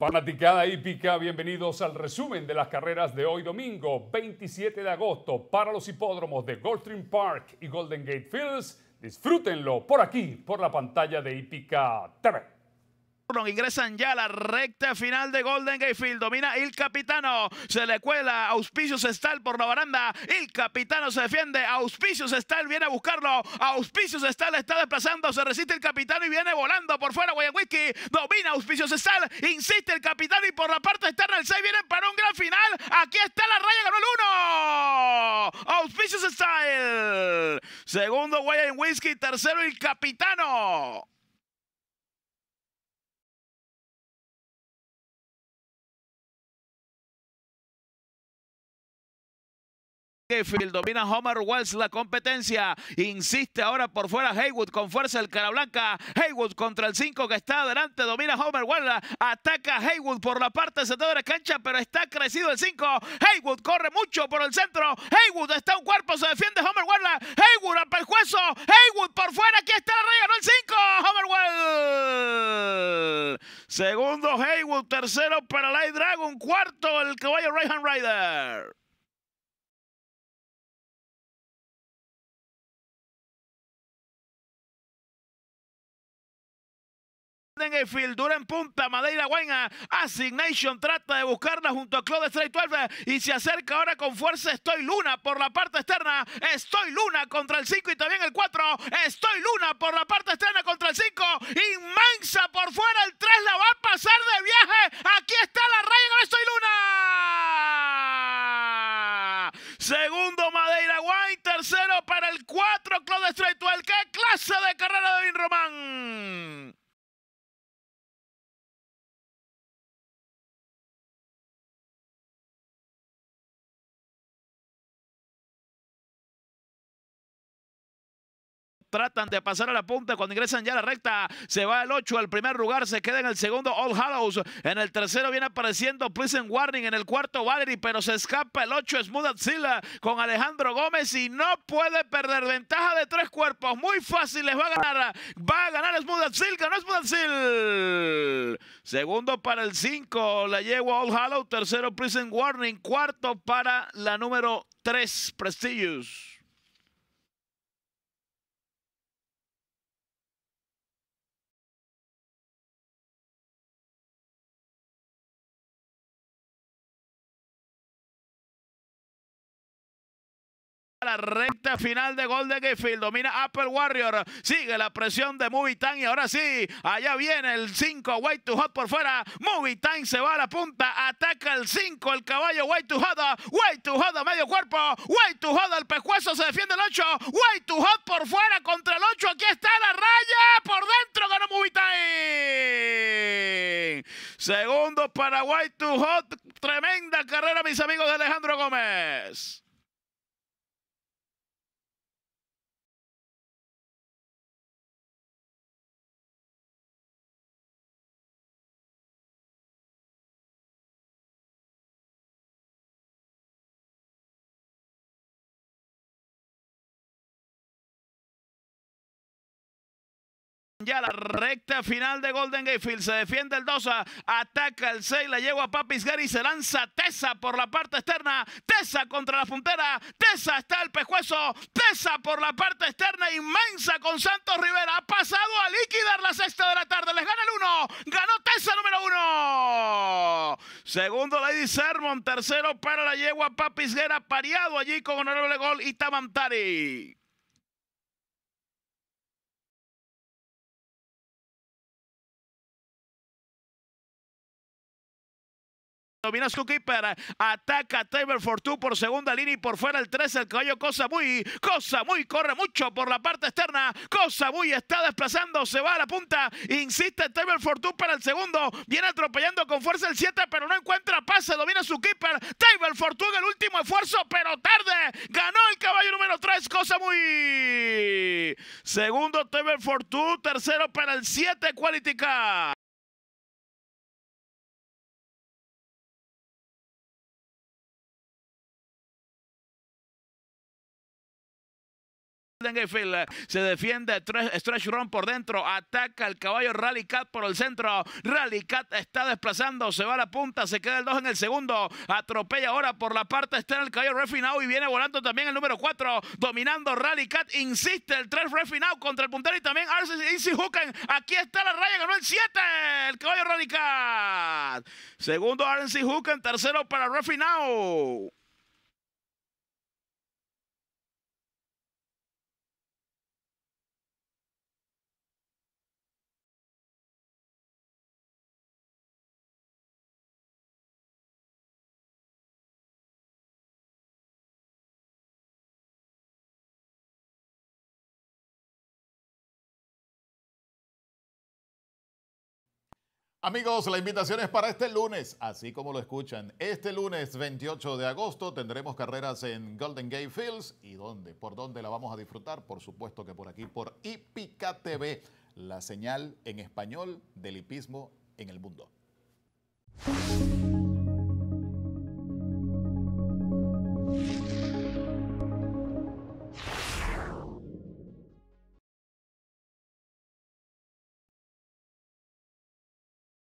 Fanaticada hípica, bienvenidos al resumen de las carreras de hoy domingo 27 de agosto para los hipódromos de Goldstream Park y Golden Gate Fields. Disfrútenlo por aquí, por la pantalla de Hípica TV. Ingresan ya a la recta final de Golden Gate Field. Domina el Capitano. Se le cuela. Auspicios Style por la baranda. el Capitano se defiende. Auspicios Style viene a buscarlo. Auspicios Style está desplazando. Se resiste el Capitano y viene volando por fuera. Whisky. domina Auspicios Style, Insiste el Capitano y por la parte externa el 6 viene para un gran final. Aquí está la raya. Ganó el 1. Auspicios Style, Segundo Guayaquil Whiskey. Tercero el Capitano. domina Homer Wells la competencia. Insiste ahora por fuera Haywood con fuerza el cara blanca. Haywood contra el 5 que está adelante. Domina Homer Wells. Ataca Haywood por la parte central de la cancha, pero está crecido el 5. Haywood corre mucho por el centro. Haywood está un cuerpo, se defiende Homer Wells. Haywood a pescuezo. Haywood por fuera. Aquí está la raya, no el 5. Homer Wells. Segundo Haywood. Tercero para Light Dragon. Cuarto el caballo Rayhan Rider. en el field, dura en punta, Madeira Guayna, Asignation trata de buscarla junto a Claude Straight 12 y se acerca ahora con fuerza Estoy Luna por la parte externa, Estoy Luna contra el 5 y también el 4, Estoy Luna por la parte externa contra el 5, inmensa por fuera, el 3 la va a pasar de viaje, aquí está la raya Estoy Luna. Segundo Madeira Wine, tercero para el 4, Claude Straight 12, ¡qué clase de carrera de Vin Román! tratan de pasar a la punta cuando ingresan ya a la recta. Se va el 8 al primer lugar, se queda en el segundo All Hallows. En el tercero viene apareciendo Prison Warning, en el cuarto Valerie, pero se escapa el 8 Smooth Atzilla con Alejandro Gómez y no puede perder ventaja de tres cuerpos. Muy fácil les va a ganar. Va a ganar Smooth Atzilla, ganó Smooth Atzilla. Segundo para el 5, la a All Hallows. Tercero Prison Warning, cuarto para la número 3, Prestigious. la recta final de Golden Gayfield. Domina Apple Warrior. Sigue la presión de Movie Y ahora sí, allá viene el 5. White to Hot por fuera. Movie Time se va a la punta. Ataca el 5. El caballo White to Hot. way to Hot medio cuerpo. way to Hot. El pescuezo se defiende el 8. way to Hot por fuera contra el 8. Aquí está la raya. Por dentro ganó Movie segundo Segundo way to Hot. Tremenda carrera, mis amigos de Alejandro Gómez. ya la recta final de Golden Gatefield. Se defiende el 2, ataca el 6, la lleva a y se lanza Tesa por la parte externa. Tesa contra la puntera. Tesa está el pejuezo Tesa por la parte externa inmensa con Santos Rivera. Ha pasado a liquidar la sexta de la tarde. Les gana el 1. Ganó Tesa número 1. Segundo Lady Sermon. Tercero para la yegua Gary, Pareado allí con honorable gol y Tamantari. su Keeper ataca Table for por segunda línea y por fuera el 3 el caballo Cosa Muy, Cosa Muy corre mucho por la parte externa, Cosa Muy está desplazando, se va a la punta, insiste Taylor Two para el segundo, viene atropellando con fuerza el 7 pero no encuentra pase, domina su keeper, for en el último esfuerzo pero tarde, ganó el caballo número 3, Cosa Muy, segundo Taylor Two, tercero para el 7, Quality Eh, se defiende Stretch Run por dentro. Ataca el caballo Rally Cat por el centro. Rally Cat está desplazando. Se va a la punta. Se queda el 2 en el segundo. Atropella ahora por la parte externa el caballo Refinado. Y viene volando también el número 4. Dominando Rally Cat. Insiste el 3 Refinado contra el puntero. Y también Arce Aquí está la raya. Ganó el 7. El caballo Rally Cat. Segundo Arce Hooken. Tercero para Refinado. Amigos, la invitación es para este lunes, así como lo escuchan. Este lunes 28 de agosto tendremos carreras en Golden Gate Fields. ¿Y dónde? ¿Por dónde la vamos a disfrutar? Por supuesto que por aquí, por Ipica TV, la señal en español del hipismo en el mundo.